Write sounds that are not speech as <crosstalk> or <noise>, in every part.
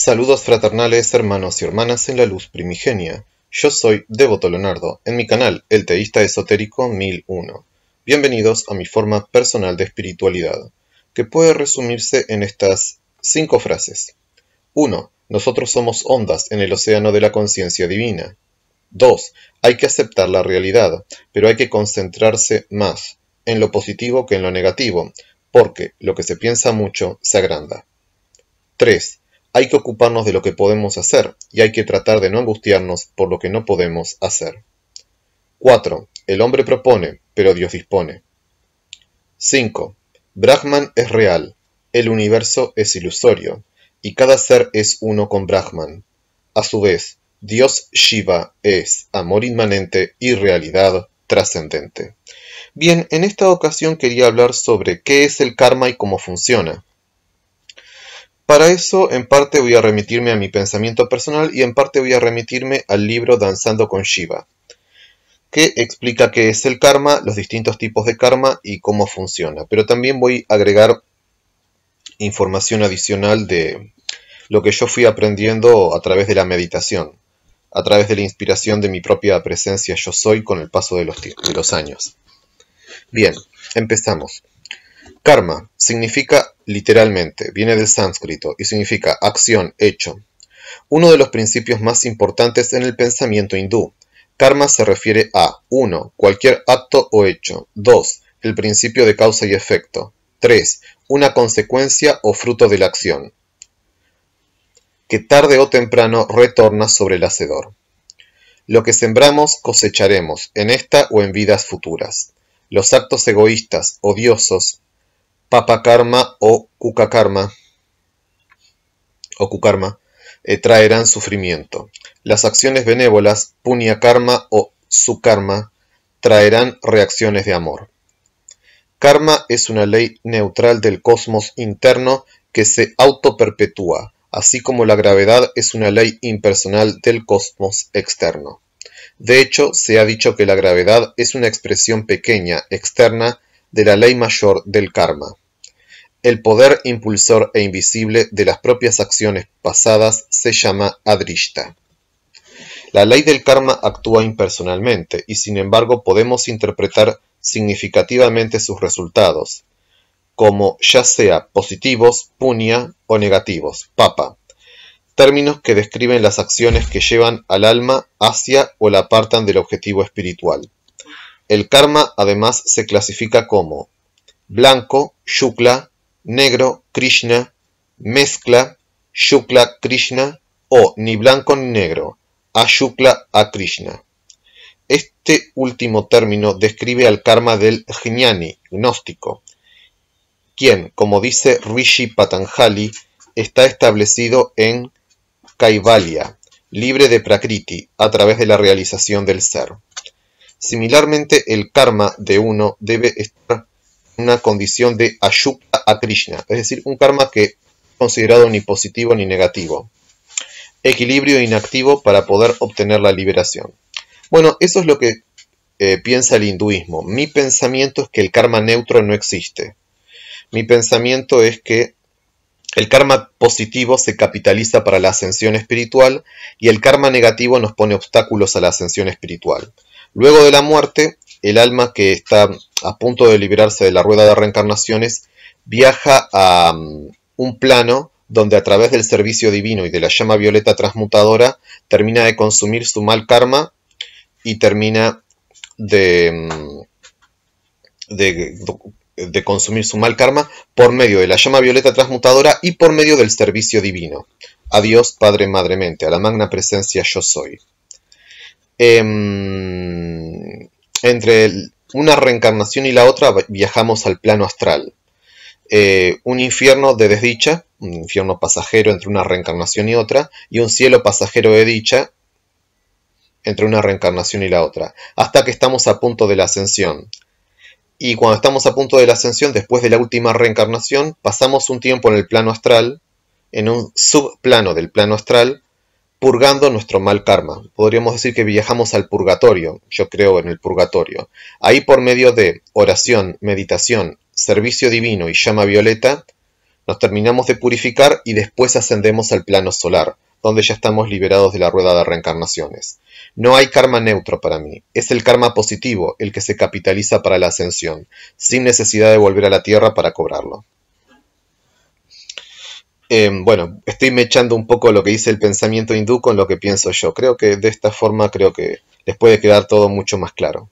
Saludos fraternales, hermanos y hermanas en la luz primigenia. Yo soy Devoto Leonardo, en mi canal El Teísta Esotérico 1001. Bienvenidos a mi forma personal de espiritualidad, que puede resumirse en estas cinco frases. 1. Nosotros somos ondas en el océano de la conciencia divina. 2. Hay que aceptar la realidad, pero hay que concentrarse más en lo positivo que en lo negativo, porque lo que se piensa mucho se agranda. 3. Hay que ocuparnos de lo que podemos hacer y hay que tratar de no angustiarnos por lo que no podemos hacer. 4. El hombre propone, pero Dios dispone. 5. Brahman es real, el universo es ilusorio, y cada ser es uno con Brahman. A su vez, Dios Shiva es amor inmanente y realidad trascendente. Bien, en esta ocasión quería hablar sobre qué es el karma y cómo funciona. Para eso, en parte voy a remitirme a mi pensamiento personal y en parte voy a remitirme al libro Danzando con Shiva, que explica qué es el karma, los distintos tipos de karma y cómo funciona. Pero también voy a agregar información adicional de lo que yo fui aprendiendo a través de la meditación, a través de la inspiración de mi propia presencia yo soy con el paso de los, los años. Bien, empezamos. Karma significa literalmente, viene del sánscrito y significa acción, hecho. Uno de los principios más importantes en el pensamiento hindú. Karma se refiere a 1. Cualquier acto o hecho. 2. El principio de causa y efecto. 3. Una consecuencia o fruto de la acción, que tarde o temprano retorna sobre el hacedor. Lo que sembramos cosecharemos en esta o en vidas futuras. Los actos egoístas, odiosos, karma o Kukakarma o Kukarma eh, traerán sufrimiento. Las acciones benévolas, karma o Sukarma, traerán reacciones de amor. Karma es una ley neutral del cosmos interno que se autoperpetúa, así como la gravedad es una ley impersonal del cosmos externo. De hecho, se ha dicho que la gravedad es una expresión pequeña, externa, de la ley mayor del karma, el poder impulsor e invisible de las propias acciones pasadas se llama adrishta. La ley del karma actúa impersonalmente y sin embargo podemos interpretar significativamente sus resultados, como ya sea positivos, punya o negativos, papa, términos que describen las acciones que llevan al alma hacia o la apartan del objetivo espiritual. El karma además se clasifica como blanco, shukla, negro, Krishna, mezcla, shukla, Krishna o ni blanco ni negro, ashukla, a Krishna. Este último término describe al karma del jnani, gnóstico, quien, como dice Rishi Patanjali, está establecido en Kaivalya, libre de Prakriti, a través de la realización del ser. Similarmente el karma de uno debe estar en una condición de ayukta a Krishna, es decir, un karma que es considerado ni positivo ni negativo. Equilibrio inactivo para poder obtener la liberación. Bueno, eso es lo que eh, piensa el hinduismo. Mi pensamiento es que el karma neutro no existe. Mi pensamiento es que el karma positivo se capitaliza para la ascensión espiritual y el karma negativo nos pone obstáculos a la ascensión espiritual. Luego de la muerte, el alma que está a punto de liberarse de la rueda de reencarnaciones viaja a mm, un plano donde a través del servicio divino y de la llama violeta transmutadora termina de consumir su mal karma y termina mm, de, de, consumir su mal karma por medio de la llama violeta transmutadora y por medio del servicio divino. Adiós, Padre Madre Mente, a la magna presencia yo soy. Em, entre una reencarnación y la otra viajamos al plano astral. Eh, un infierno de desdicha, un infierno pasajero entre una reencarnación y otra, y un cielo pasajero de dicha entre una reencarnación y la otra, hasta que estamos a punto de la ascensión. Y cuando estamos a punto de la ascensión, después de la última reencarnación, pasamos un tiempo en el plano astral, en un subplano del plano astral, purgando nuestro mal karma. Podríamos decir que viajamos al purgatorio, yo creo en el purgatorio. Ahí por medio de oración, meditación, servicio divino y llama violeta, nos terminamos de purificar y después ascendemos al plano solar, donde ya estamos liberados de la rueda de reencarnaciones. No hay karma neutro para mí, es el karma positivo el que se capitaliza para la ascensión, sin necesidad de volver a la Tierra para cobrarlo. Em, bueno, estoy mechando un poco lo que dice el pensamiento hindú con lo que pienso yo. Creo que de esta forma creo que les puede quedar todo mucho más claro.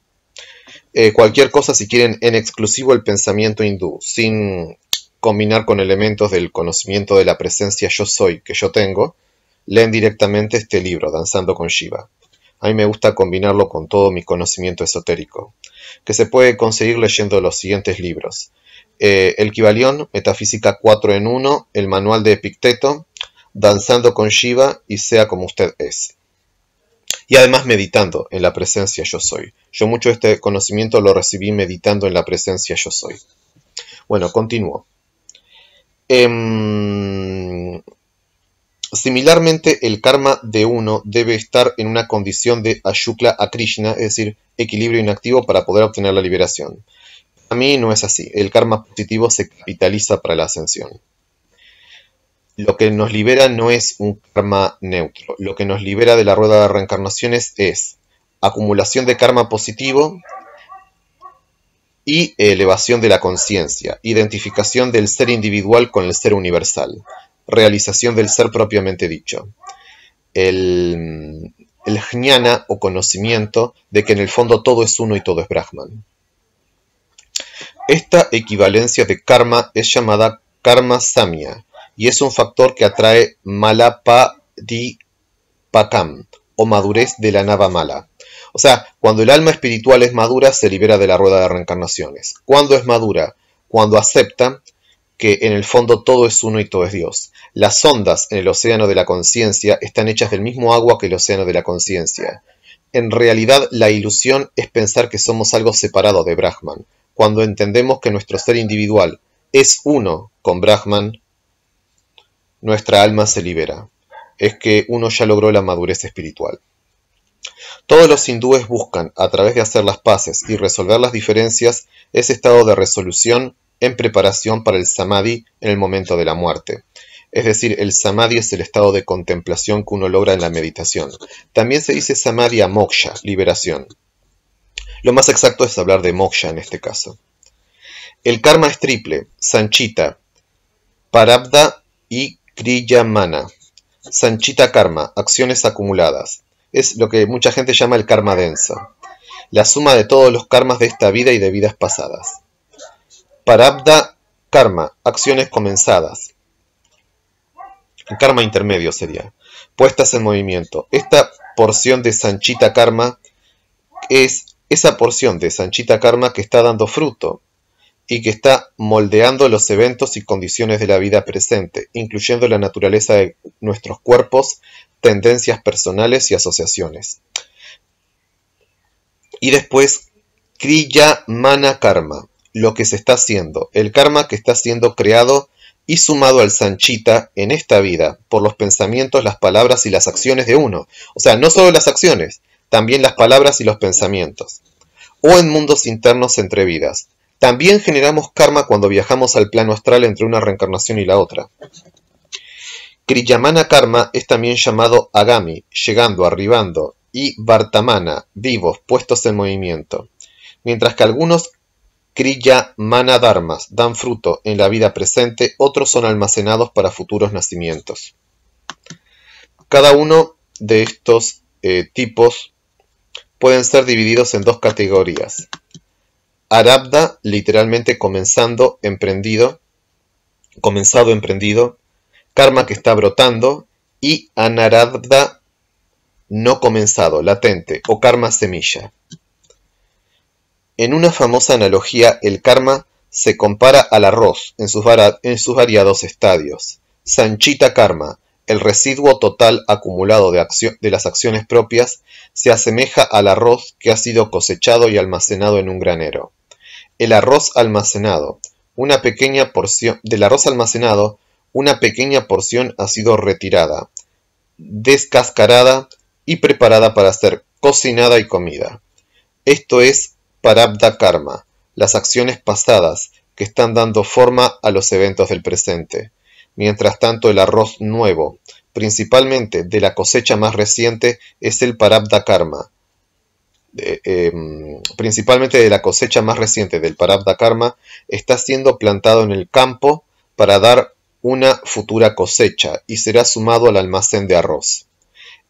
Eh, cualquier cosa si quieren en exclusivo el pensamiento hindú, sin combinar con elementos del conocimiento de la presencia yo soy que yo tengo, leen directamente este libro, Danzando con Shiva. A mí me gusta combinarlo con todo mi conocimiento esotérico, que se puede conseguir leyendo los siguientes libros. Eh, el Kibalión, Metafísica 4 en 1, El Manual de Epicteto, Danzando con Shiva y Sea como usted es. Y además meditando en la presencia yo soy. Yo mucho de este conocimiento lo recibí meditando en la presencia yo soy. Bueno, continúo. Em, similarmente, el karma de uno debe estar en una condición de ayukla a Krishna, es decir, equilibrio inactivo para poder obtener la liberación. A mí no es así. El karma positivo se capitaliza para la ascensión. Lo que nos libera no es un karma neutro. Lo que nos libera de la rueda de reencarnaciones es acumulación de karma positivo y elevación de la conciencia, identificación del ser individual con el ser universal, realización del ser propiamente dicho. El, el jnana o conocimiento de que en el fondo todo es uno y todo es Brahman. Esta equivalencia de karma es llamada karma samya y es un factor que atrae malapadipakam o madurez de la nava mala. O sea, cuando el alma espiritual es madura, se libera de la rueda de reencarnaciones. ¿Cuándo es madura? Cuando acepta que en el fondo todo es uno y todo es Dios. Las ondas en el océano de la conciencia están hechas del mismo agua que el océano de la conciencia. En realidad, la ilusión es pensar que somos algo separado de Brahman, cuando entendemos que nuestro ser individual es uno con Brahman, nuestra alma se libera. Es que uno ya logró la madurez espiritual. Todos los hindúes buscan, a través de hacer las paces y resolver las diferencias, ese estado de resolución en preparación para el samadhi en el momento de la muerte. Es decir, el samadhi es el estado de contemplación que uno logra en la meditación. También se dice samadhi a moksha, liberación. Lo más exacto es hablar de moksha en este caso. El karma es triple, sanchita, parabda y kriyamana. Sanchita karma, acciones acumuladas. Es lo que mucha gente llama el karma denso. la suma de todos los karmas de esta vida y de vidas pasadas. Parabda karma, acciones comenzadas. karma intermedio sería, puestas en movimiento. Esta porción de Sanchita karma es esa porción de Sanchita Karma que está dando fruto y que está moldeando los eventos y condiciones de la vida presente, incluyendo la naturaleza de nuestros cuerpos, tendencias personales y asociaciones. Y después, Kriya Mana Karma, lo que se está haciendo, el karma que está siendo creado y sumado al Sanchita en esta vida, por los pensamientos, las palabras y las acciones de uno. O sea, no solo las acciones, también las palabras y los pensamientos, o oh, en mundos internos entre vidas. También generamos karma cuando viajamos al plano astral entre una reencarnación y la otra. Kriyamana Karma es también llamado Agami, llegando, arribando, y bartamana vivos, puestos en movimiento. Mientras que algunos Kriyamana Dharmas dan fruto en la vida presente, otros son almacenados para futuros nacimientos. Cada uno de estos eh, tipos pueden ser divididos en dos categorías. Arabda, literalmente comenzando, emprendido, comenzado, emprendido, karma que está brotando, y anarabda, no comenzado, latente, o karma semilla. En una famosa analogía, el karma se compara al arroz en sus, en sus variados estadios. Sanchita karma, el residuo total acumulado de, las acciones propias se asemeja al arroz que ha sido cosechado y almacenado en un granero. El arroz almacenado, una pequeña porción del arroz almacenado, una pequeña porción ha sido retirada, descascarada y preparada para ser cocinada y comida. Esto es parabda karma, las acciones pasadas que están dando forma a los eventos del presente. Mientras tanto, el arroz nuevo, principalmente de la cosecha más reciente, es el Parabda Karma. Em, principalmente de la cosecha más reciente del Parabda Karma, está siendo plantado en el campo para dar una futura cosecha y será sumado al almacén de arroz.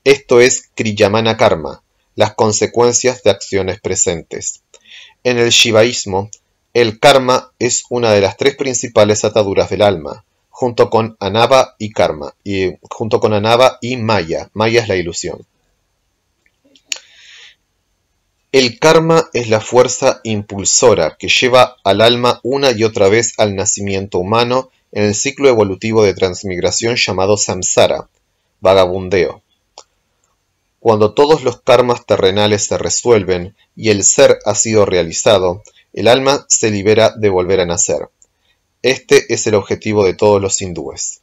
Esto es Kriyamana Karma, las consecuencias de acciones presentes. En el Shivaísmo, el karma es una de las tres principales ataduras del alma junto con Anava y Karma, y junto con Anava y Maya. Maya es la ilusión. El karma es la fuerza impulsora que lleva al alma una y otra vez al nacimiento humano en el ciclo evolutivo de transmigración llamado samsara, vagabundeo. Cuando todos los karmas terrenales se resuelven y el ser ha sido realizado, el alma se libera de volver a nacer. Este es el objetivo de todos los hindúes.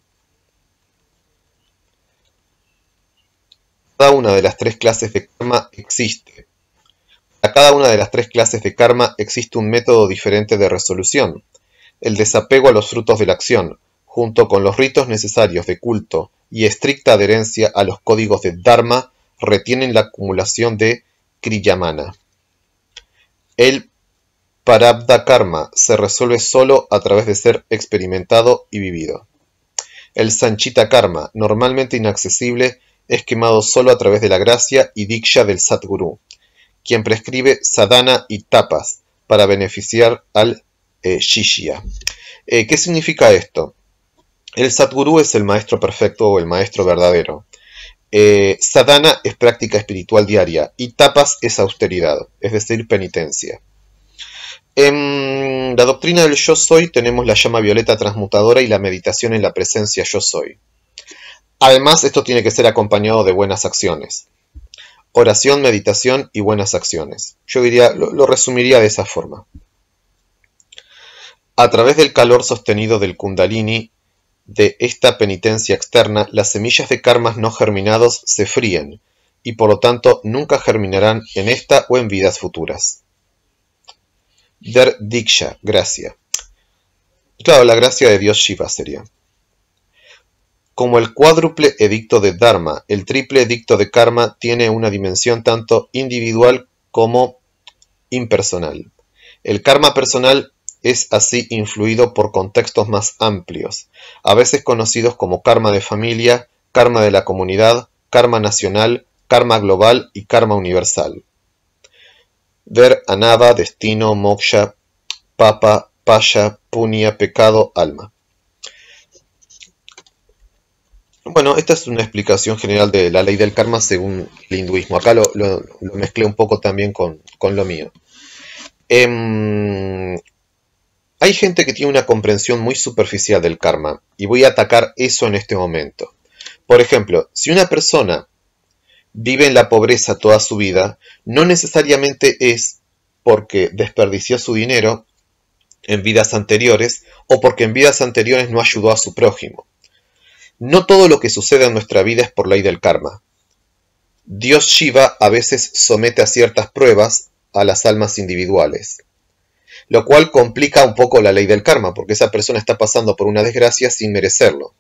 Cada una de las tres clases de karma existe. Para cada una de las tres clases de karma existe un método diferente de resolución, el desapego a los frutos de la acción, junto con los ritos necesarios de culto y estricta adherencia a los códigos de Dharma, retienen la acumulación de Kriyamana. El Parabdha karma se resuelve solo a través de ser experimentado y vivido. El sanchita karma, normalmente inaccesible, es quemado solo a través de la gracia y diksha del Satguru, quien prescribe sadhana y tapas para beneficiar al eh, shishya. Eh, ¿Qué significa esto? El Satguru es el maestro perfecto o el maestro verdadero. Eh, sadhana es práctica espiritual diaria y tapas es austeridad, es decir, penitencia. En la doctrina del yo soy tenemos la llama violeta transmutadora y la meditación en la presencia yo soy. Además, esto tiene que ser acompañado de buenas acciones. Oración, meditación y buenas acciones. Yo diría, lo, lo resumiría de esa forma. A través del calor sostenido del kundalini, de esta penitencia externa, las semillas de karmas no germinados se fríen y por lo tanto nunca germinarán en esta o en vidas futuras. Der Diksha, gracia. Claro, la gracia de Dios Shiva sería. Como el cuádruple edicto de Dharma, el triple edicto de Karma tiene una dimensión tanto individual como impersonal. El karma personal es así influido por contextos más amplios, a veces conocidos como karma de familia, karma de la comunidad, karma nacional, karma global y karma universal ver anava, destino, moksha, papa, paya, punia pecado, alma. Bueno, esta es una explicación general de la ley del karma según el hinduismo. Acá lo, mezclé un poco también con, lo mío. Em, hay gente que tiene una comprensión muy superficial del karma y voy a atacar eso en este momento. Por ejemplo, si una persona vive en la pobreza toda su vida, no necesariamente es porque desperdició su dinero en vidas anteriores o porque en vidas anteriores no ayudó a su prójimo. No todo lo que sucede en nuestra vida es por ley del karma. Dios Shiva a veces somete a ciertas pruebas a las almas individuales, lo cual complica un poco la ley del karma, porque esa persona está pasando por una desgracia sin merecerlo.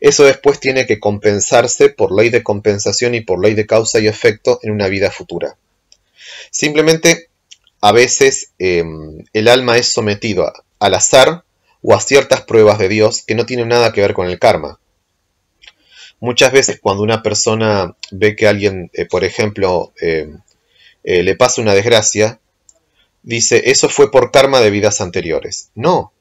Eso después tiene que compensarse por ley de compensación y por ley de causa y efecto en una vida futura. Simplemente, a veces em, el alma es sometido al azar o a ciertas pruebas de Dios que no tienen nada que ver con el karma. Muchas veces cuando una persona ve que alguien, eh, por ejemplo, em, eh, le pasa una desgracia, dice, eso fue por karma de vidas anteriores. No,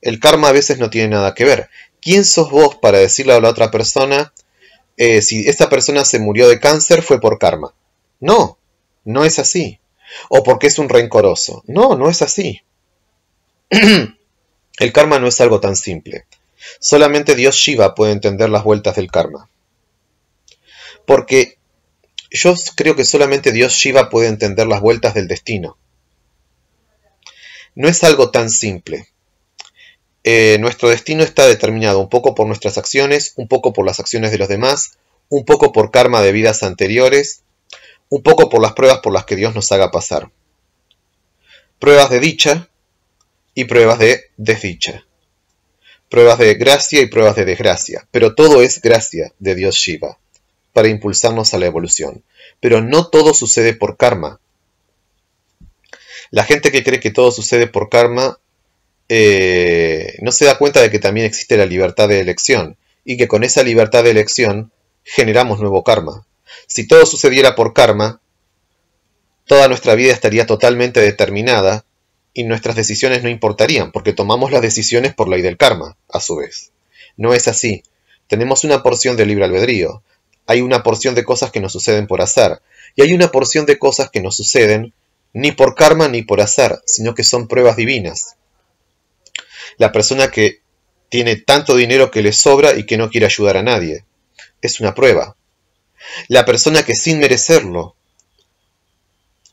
el karma a veces no tiene nada que ver. ¿Quién sos vos para decirle a la otra persona eh, si esta persona se murió de cáncer fue por karma? No, no es así. O porque es un rencoroso. No, no es así. <clears throat> El karma no es algo tan simple. Solamente Dios Shiva puede entender las vueltas del karma. Porque yo creo que solamente Dios Shiva puede entender las vueltas del destino. No es algo tan simple. Eh, nuestro destino está determinado un poco por nuestras acciones, un poco por las acciones de los demás, un poco por karma de vidas anteriores, un poco por las pruebas por las que Dios nos haga pasar. Pruebas de dicha y pruebas de desdicha. Pruebas de gracia y pruebas de desgracia. Pero todo es gracia de Dios Shiva para impulsarnos a la evolución. Pero no todo sucede por karma. La gente que cree que todo sucede por karma eh, no se da cuenta de que también existe la libertad de elección y que con esa libertad de elección generamos nuevo karma. Si todo sucediera por karma, toda nuestra vida estaría totalmente determinada y nuestras decisiones no importarían, porque tomamos las decisiones por ley del karma, a su vez. No es así. Tenemos una porción de libre albedrío, hay una porción de cosas que nos suceden por azar, y hay una porción de cosas que nos suceden ni por karma ni por azar, sino que son pruebas divinas, la persona que tiene tanto dinero que le sobra y que no quiere ayudar a nadie. Es una prueba. La persona que sin merecerlo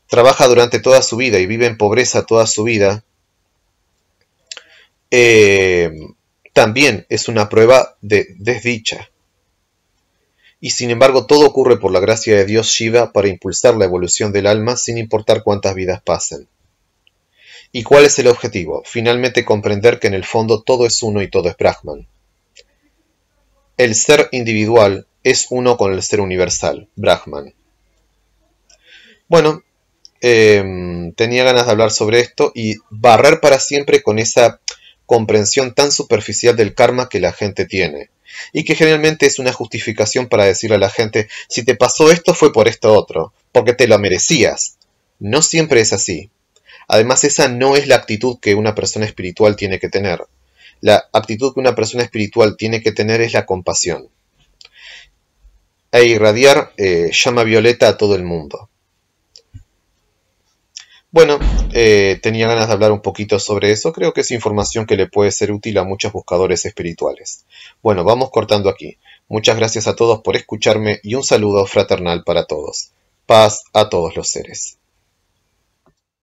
trabaja durante toda su vida y vive en pobreza toda su vida, eh, también es una prueba de desdicha. Y sin embargo todo ocurre por la gracia de Dios Shiva para impulsar la evolución del alma sin importar cuántas vidas pasen. ¿Y cuál es el objetivo? Finalmente comprender que en el fondo todo es uno y todo es Brahman. El ser individual es uno con el ser universal, Brahman. Bueno, em, tenía ganas de hablar sobre esto y barrer para siempre con esa comprensión tan superficial del karma que la gente tiene y que generalmente es una justificación para decirle a la gente si te pasó esto fue por esto otro, porque te lo merecías. No siempre es así. Además, esa no es la actitud que una persona espiritual tiene que tener. La actitud que una persona espiritual tiene que tener es la compasión. E irradiar eh, llama violeta a todo el mundo. Bueno, eh, tenía ganas de hablar un poquito sobre eso. Creo que es información que le puede ser útil a muchos buscadores espirituales. Bueno, vamos cortando aquí. Muchas gracias a todos por escucharme y un saludo fraternal para todos. Paz a todos los seres.